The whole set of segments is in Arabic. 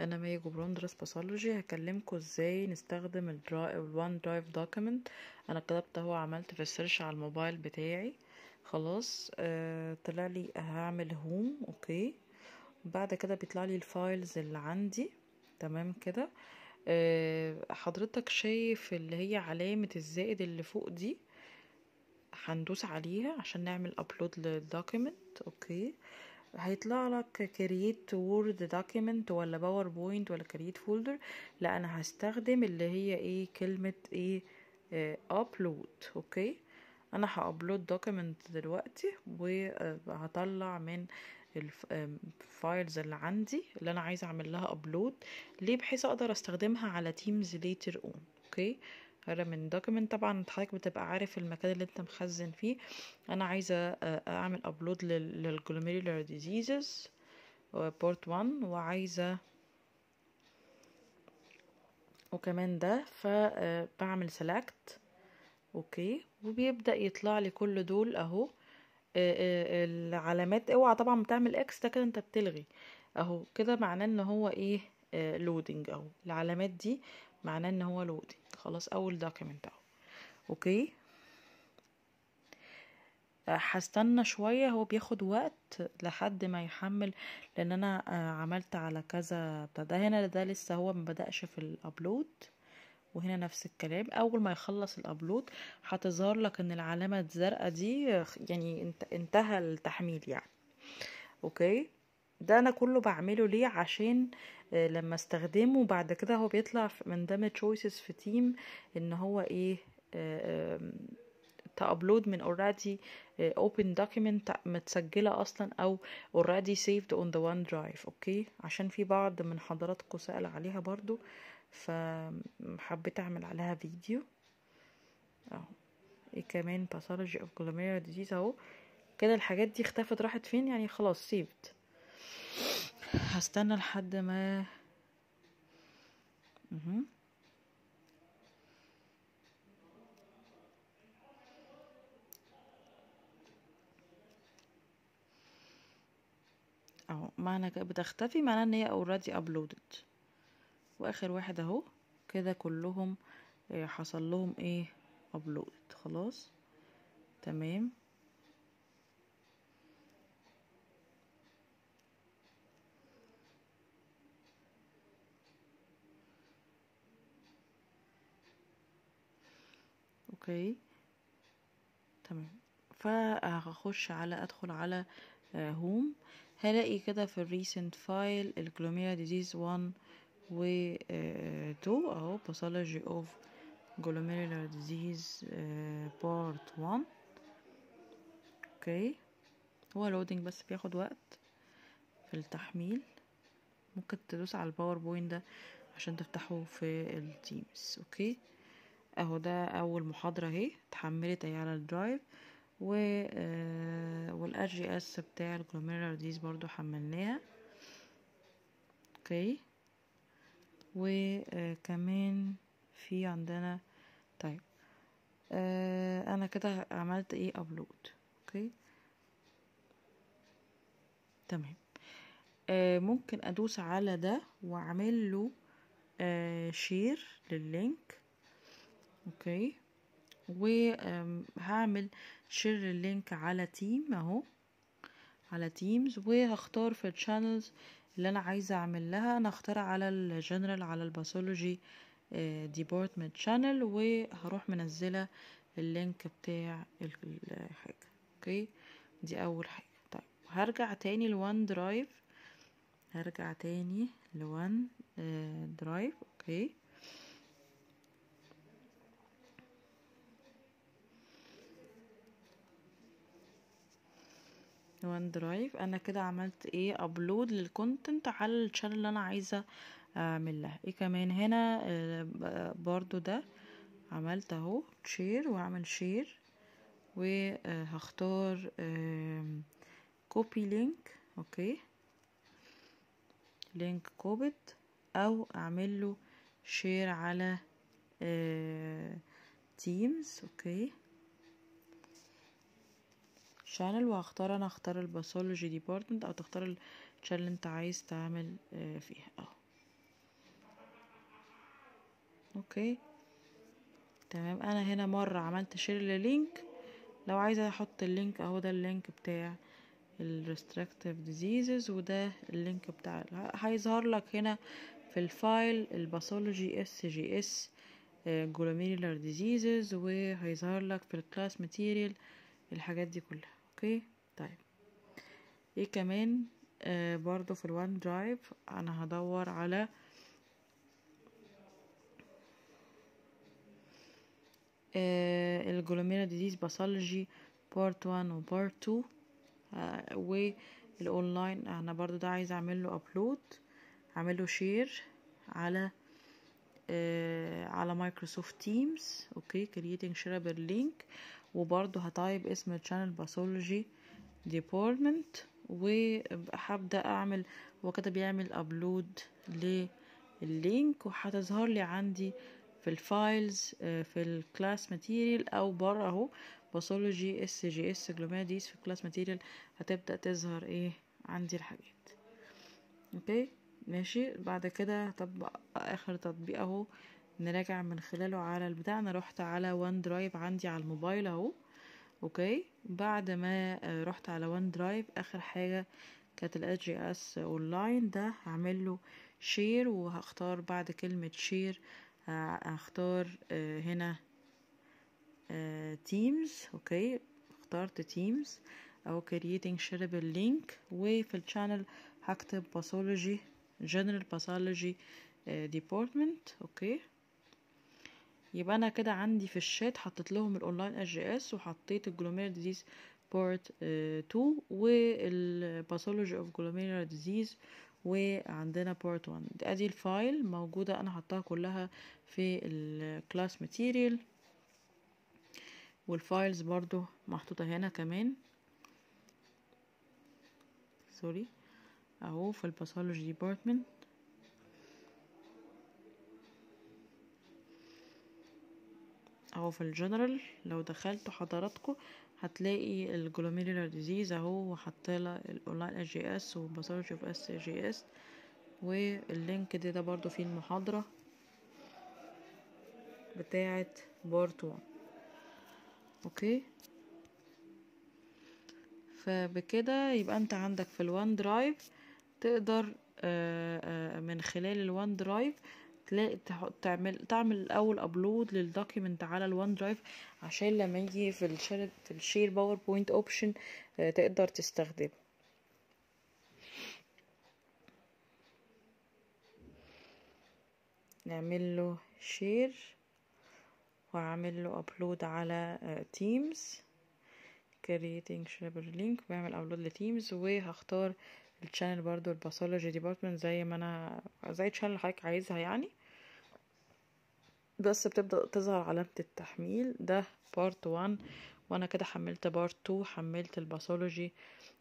انا مي جبران درس باثولوجي هكلمكم ازاي نستخدم الوان درايف دوكيمنت انا كتبت اهو عملت في السيرش على الموبايل بتاعي خلاص آه طلع لي هعمل هوم اوكي بعد كده بيطلع لي الفايلز اللي عندي تمام كده آه حضرتك شايف اللي هي علامة الزائد اللي فوق دي هندوس عليها عشان نعمل ابلود للدوكيمنت اوكي هيطلع لك كرييت وورد دوكيمنت ولا باوربوينت ولا كرييت فولدر لا انا هستخدم اللي هي ايه كلمة ايه ابلود آه اوكي انا هابلود دوكيمنت دلوقتي وهطلع من الفايلز اللي عندي اللي انا عايزه اعمل لها ابلود ليه بحيث اقدر استخدمها على تيمز ليتر اون اوكي هذا من دوكيمنت طبعا حضرتك بتبقى عارف المكان اللي انت مخزن فيه انا عايزه آه، آه، اعمل ابلود للجلوميرولار ديزيزز بورت 1 وعايزه وكمان ده فبعمل آه، سلاكت اوكي وبيبدا يطلع لي كل دول اهو العلامات اوعى طبعا بتعمل اكس ده كده انت بتلغي اهو كده معناه ان هو ايه لودنج اهو العلامات دي معناه ان هو لودنج خلاص اول document اهو اوكي آه، هستنى شوية هو بياخد وقت لحد ما يحمل لان انا آه، عملت على كذا ده هنا ده لسه هو مبدأش في الابلود وهنا نفس الكلام اول ما يخلص الابلود هتظهر لك ان العلامة الزرقاء دي آه، يعني انتهى التحميل يعني اوكي ده انا كله بعمله ليه عشان آه، لما استخدمه بعد كده هو بيطلع من دم تشويسز في تيم ان هو ايه تابلود آه، من اوريدي آه، open document متسجلة اصلا او سيفد اون ذا وان درايف اوكي عشان في بعض من حضراتكم سأل عليها برضو فحبيت اعمل عليها فيديو اهو ايه كمان باثولوجي اوف جلوميرا ديزيز اهو كده الحاجات دي اختفت راحت فين يعني خلاص سيفت هستنى لحد ما اهو معنى بتختفي معناه ان هي اوريدي ابلودد واخر واحد اهو كده كلهم آه، حصل لهم ايه ابلود خلاص تمام اوكي تمام فهخش على ادخل على آه، هوم هلاقي كده في الريسنت فايل الجلوميرا ديزيز 1 و 2 آه، اهو باثولوجي اوف glomerular ديزيز بارت 1 اوكي هو لودنج بس بياخد وقت في التحميل ممكن تدوس على الباوربوينت ده عشان تفتحه في التيمز اوكي اهو ده اول محاضرة اهي اتحملت اهي على الدرايف و آه، والار جي اس بتاع الجلوميرولار ديز برضو حملناها اوكي وكمان آه، في عندنا طيب آه انا كده عملت ايه ابلود اوكي تمام آه ممكن ادوس على ده واعمل له آه شير لللينك اوكي وهعمل شير اللينك على تيم اهو على تيمز وهختار في الشانلز اللي انا عايزه اعمل لها انا اختار على الجنرال على الباثولوجي ديبارتمنت شانل وهروح منزله اللينك بتاع الحاجه اوكي دي اول حاجه طيب هرجع تاني لوان درايف هرجع تاني لوان آه، درايف اوكي وان درايف انا كده عملت ايه ابلود للكونتنت على الشانل اللي انا عايزه آه، اعملها ايه كمان هنا آه، برضو ده عملت اهو شير واعمل شير وهختار كوبي لينك اوكي لينك كوبد او اعمل له شير على تيمز آه، اوكي channel وهختار انا اختار الباثولوجي ديبارتمنت او تختار الشانل اللي انت عايز تعمل آه، فيها اهو اوكي تمام انا هنا مرة عملت شير للينك لو عايزة احط اللينك اهو ده اللينك بتاع الريستركتيف ديزيزز وده اللينك بتاع هيظهر لك هنا في الفايل الباثولوجي اس جي اس جلوميرولار ديزيزز وهيظهر لك في الكلاس ماتيريال الحاجات دي كلها اوكي طيب ايه كمان آه برضو في الوان درايف انا هدور على آه الجلوميرا ديزيز باثولوجي بارت 1 وبارت 2 آه والاونلاين انا برضو ده عايز اعمل له ابلود اعمل له شير على آه على مايكروسوفت تيمز اوكي كرييتنج شيرابل لينك وبرضو هتايب اسم الشانل باثولوجي ديبارتمنت وهبدا اعمل هو كده بيعمل ابلود لللينك وهتظهر لي عندي في الفايلز آه، في الكلاس ماتيريال او بره اهو باثولوجي اس جي اس جلوماديس في الكلاس ماتيريال هتبدا تظهر ايه عندي الحاجات اوكي ماشي بعد كده هطبق اخر تطبيق اهو نراجع من خلاله على البتاع انا رحت على وان درايف عندي على الموبايل اهو اوكي بعد ما آه، رحت على وان درايف اخر حاجه كانت الاس جي اس اونلاين ده هعمل له شير وهختار بعد كلمه شير آه، هختار آه، هنا تيمز اوكي اخترت تيمز او كرييتنج شيربل لينك وفي الشانل هكتب باثولوجي جنرال باثولوجي ديبارتمنت اوكي يبقى انا كده عندي في الشات حطيت لهم الاونلاين اس جي اس وحطيت الجلومير ديزيز بارت 2 والباثولوجي اوف جلوميرير ديزيز وعندنا بارت 1 ادي الفايل موجوده انا حطاها كلها في الكلاس ماتيريال والفايلز برضو محطوطه هنا كمان سوري اهو في الباثولوجي ديبارتمنت في الجنرال لو دخلت حضراتكم هتلاقي الجلوميرولار ديزيز اهو وحاطه الاونلاين اس جي اس وباثولوجي اوف اس جي اس واللينك ده, ده برضو فيه المحاضره بتاعه بارت 1 اوكي فبكده يبقى انت عندك في الوان درايف تقدر آه، آه، من خلال الوان درايف تلاقي تعمل تعمل الاول ابلود للدوكيمنت على الوان درايف عشان لما يجي في الشير في الشير باوربوينت اوبشن تقدر تستخدمه نعمل له شير وعمل له ابلود على تيمز كرييتنج شير لينك بعمل ابلود لتيمز وهختار الشانل برضو الباثولوجي ديبارتمنت زي ما انا زي الشانل اللي حضرتك عايزها يعني بس بتبدأ تظهر علامة التحميل ده بارت 1 وانا كده حملت بارت 2 حملت الباثولوجي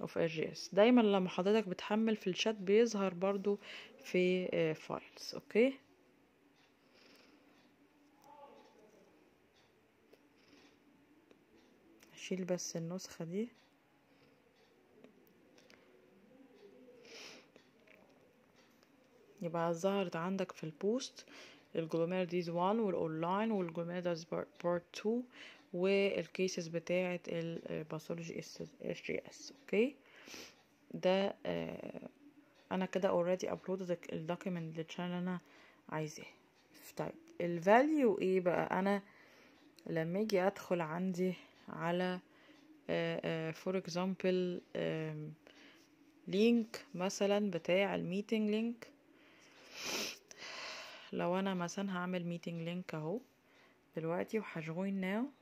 اوف ار جي اس دايما لما حضرتك بتحمل في الشات بيظهر برضو في فايلز آه، اوكي اشيل بس النسخة دي يبقى ظهرت عندك في البوست الجلومير ديز 1 والاونلاين والجلوميرداز بارت 2 والكيسز بتاعه الباثولوجي اس جي اس اوكي ده آه انا كده اوريدي ابلود الدوكيمنت للشانل اللي انا عايزاه طيب الفاليو ايه بقى انا لما اجي ادخل عندي على فور آه اكزامبل آه لينك مثلا بتاع الميتنج لينك لو انا مثلا هعمل meeting link اهو دلوقتي وهجوين now